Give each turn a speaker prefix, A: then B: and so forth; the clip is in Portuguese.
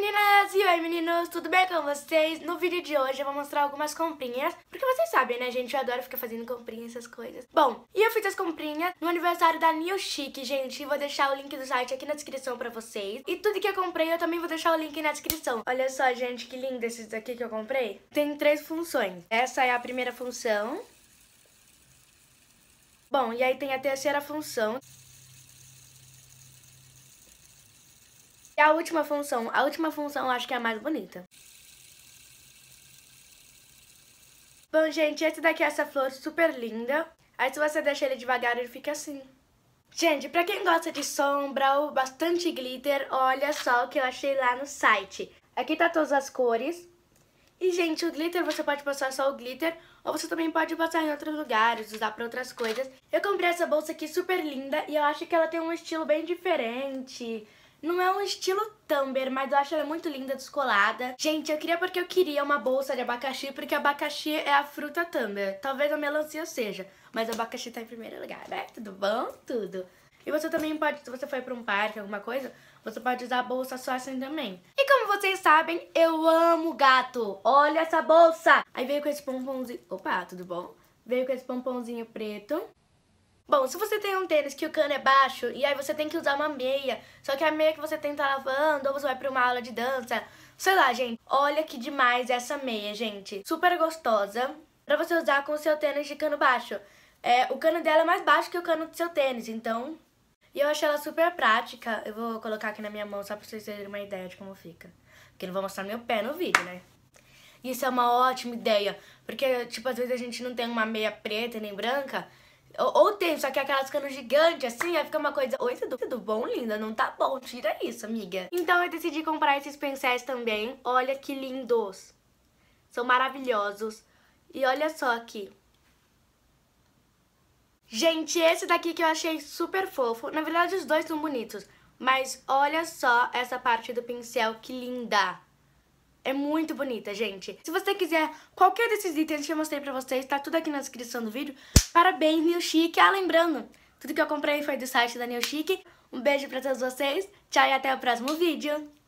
A: meninas e oi meninos, tudo bem com vocês? No vídeo de hoje eu vou mostrar algumas comprinhas, porque vocês sabem, né gente, eu adoro ficar fazendo comprinhas, essas coisas. Bom, e eu fiz as comprinhas no aniversário da New Chic, gente, vou deixar o link do site aqui na descrição pra vocês. E tudo que eu comprei eu também vou deixar o link na descrição. Olha só, gente, que lindo esses daqui que eu comprei. Tem três funções. Essa é a primeira função. Bom, e aí tem a terceira função. E a última função, a última função eu acho que é a mais bonita. Bom, gente, esse daqui é essa flor super linda. Aí se você deixar ele devagar, ele fica assim. Gente, pra quem gosta de sombra ou bastante glitter, olha só o que eu achei lá no site. Aqui tá todas as cores. E, gente, o glitter você pode passar só o glitter ou você também pode passar em outros lugares, usar pra outras coisas. Eu comprei essa bolsa aqui super linda e eu acho que ela tem um estilo bem diferente. Não é um estilo Tumblr, mas eu acho ela muito linda, descolada. Gente, eu queria porque eu queria uma bolsa de abacaxi, porque abacaxi é a fruta Tumblr. Talvez a melancia seja, mas o abacaxi tá em primeiro lugar, né? Tudo bom? Tudo. E você também pode, se você foi para um parque, alguma coisa, você pode usar a bolsa só assim também. E como vocês sabem, eu amo gato. Olha essa bolsa! Aí veio com esse pomponzinho... Opa, tudo bom? Veio com esse pomponzinho preto. Bom, se você tem um tênis que o cano é baixo e aí você tem que usar uma meia, só que a meia que você tem tá lavando ou você vai pra uma aula de dança, sei lá, gente. Olha que demais essa meia, gente. Super gostosa pra você usar com o seu tênis de cano baixo. É, o cano dela é mais baixo que o cano do seu tênis, então... E eu achei ela super prática. Eu vou colocar aqui na minha mão só pra vocês terem uma ideia de como fica. Porque não vou mostrar meu pé no vídeo, né? Isso é uma ótima ideia, porque, tipo, às vezes a gente não tem uma meia preta nem branca, ou, ou tem, só que é aquelas ficando gigantes, assim, aí fica uma coisa. Oi, tudo, é tudo bom, linda? Não tá bom, tira isso, amiga. Então eu decidi comprar esses pincéis também. Olha que lindos. São maravilhosos. E olha só aqui. Gente, esse daqui que eu achei super fofo. Na verdade, os dois são bonitos. Mas olha só essa parte do pincel, que linda. É muito bonita, gente. Se você quiser qualquer desses itens que eu mostrei pra vocês, tá tudo aqui na descrição do vídeo. Parabéns, New Chic. Ah, lembrando, tudo que eu comprei foi do site da New Chic. Um beijo pra todos vocês. Tchau e até o próximo vídeo.